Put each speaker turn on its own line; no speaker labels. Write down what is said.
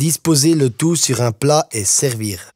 Disposer le tout sur un plat et servir.